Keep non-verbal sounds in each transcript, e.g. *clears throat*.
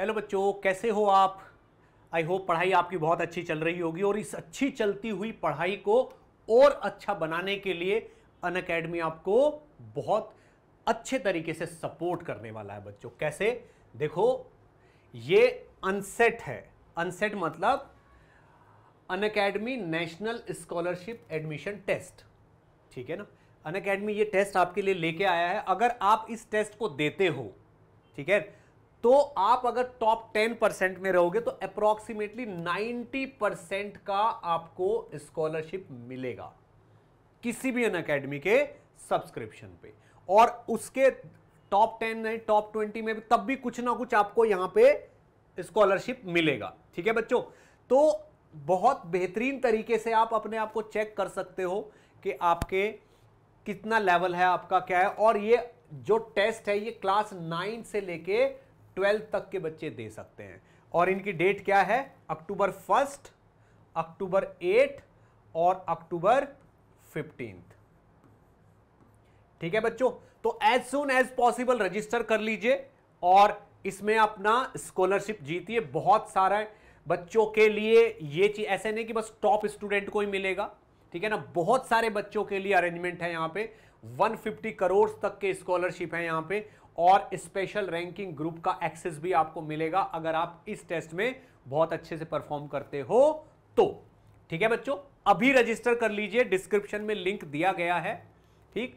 hello बच्चों कैसे हो आप आई होप पढ़ाई आपकी बहुत अच्छी चल रही होगी और इस अच्छी चलती हुई पढ़ाई को और अच्छा बनाने के लिए अन अकेडमी आपको बहुत अच्छे तरीके से सपोर्ट करने वाला है बच्चों कैसे देखो ये अनसेट है अनसेट मतलब Unacademy national scholarship admission test ठीक है ना अन अकेडमी ये टेस्ट आपके लिए लेके आया है अगर आप इस टेस्ट को देते हो ठीक है तो आप अगर टॉप टेन परसेंट में रहोगे तो अप्रोक्सीमेटली नाइन्टी परसेंट का आपको स्कॉलरशिप मिलेगा किसी भी अन अकेडमी के सब्सक्रिप्शन पे और उसके टॉप टेन नहीं टॉप ट्वेंटी में तब भी कुछ ना कुछ आपको यहां पे स्कॉलरशिप मिलेगा ठीक है बच्चों तो बहुत बेहतरीन तरीके से आप अपने आप को चेक कर सकते हो कि आपके कितना लेवल है आपका क्या है और ये जो टेस्ट है ये क्लास नाइन से लेके ट्वेल्थ तक के बच्चे दे सकते हैं और इनकी डेट क्या है अक्टूबर फर्स्ट अक्टूबर एट और अक्टूबर फिफ्टींथ ठीक है बच्चों तो as soon as possible register कर लीजिए और इसमें अपना स्कॉलरशिप जीतिए बहुत सारा बच्चों के लिए ये चीज ऐसे नहीं कि बस टॉप स्टूडेंट को ही मिलेगा ठीक है ना बहुत सारे बच्चों के लिए अरेंजमेंट है यहां पे 150 करोड़ तक के स्कॉलरशिप है यहां पे और स्पेशल रैंकिंग ग्रुप का एक्सेस भी आपको मिलेगा अगर आप इस टेस्ट में बहुत अच्छे से परफॉर्म करते हो तो ठीक है बच्चों अभी रजिस्टर कर लीजिए डिस्क्रिप्शन में लिंक दिया गया है ठीक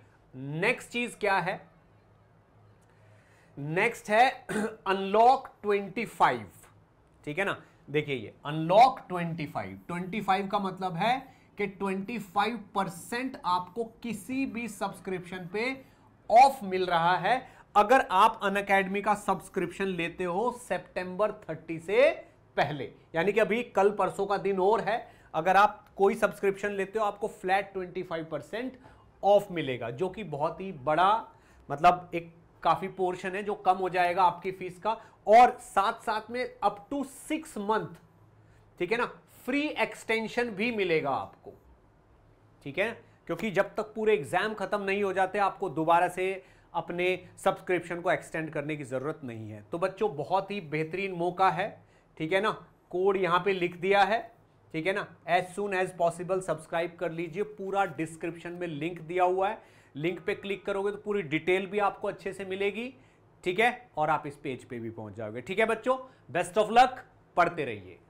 नेक्स्ट चीज क्या है नेक्स्ट है अनलॉक *clears throat* 25 ठीक है ना देखिए ये अनलॉक 25 25 का मतलब है कि 25 परसेंट आपको किसी भी सब्सक्रिप्शन पे ऑफ मिल रहा है अगर आप अन अकेडमी का सब्सक्रिप्शन लेते हो सितंबर 30 से पहले यानी कि अभी कल परसों का दिन और है अगर आप कोई सब्सक्रिप्शन लेते हो आपको फ्लैट 25 परसेंट ऑफ मिलेगा जो कि बहुत ही बड़ा मतलब एक काफ़ी पोर्शन है जो कम हो जाएगा आपकी फीस का और साथ साथ में अप टू सिक्स मंथ ठीक है ना फ्री एक्सटेंशन भी मिलेगा आपको ठीक है क्योंकि जब तक पूरे एग्जाम खत्म नहीं हो जाते आपको दोबारा से अपने सब्सक्रिप्शन को एक्सटेंड करने की ज़रूरत नहीं है तो बच्चों बहुत ही बेहतरीन मौका है ठीक है ना कोड यहाँ पे लिख दिया है ठीक है ना as soon as possible subscribe कर लीजिए पूरा डिस्क्रिप्शन में लिंक दिया हुआ है लिंक पे क्लिक करोगे तो पूरी डिटेल भी आपको अच्छे से मिलेगी ठीक है और आप इस पेज पे भी पहुंच जाओगे ठीक है बच्चों बेस्ट ऑफ लक पढ़ते रहिए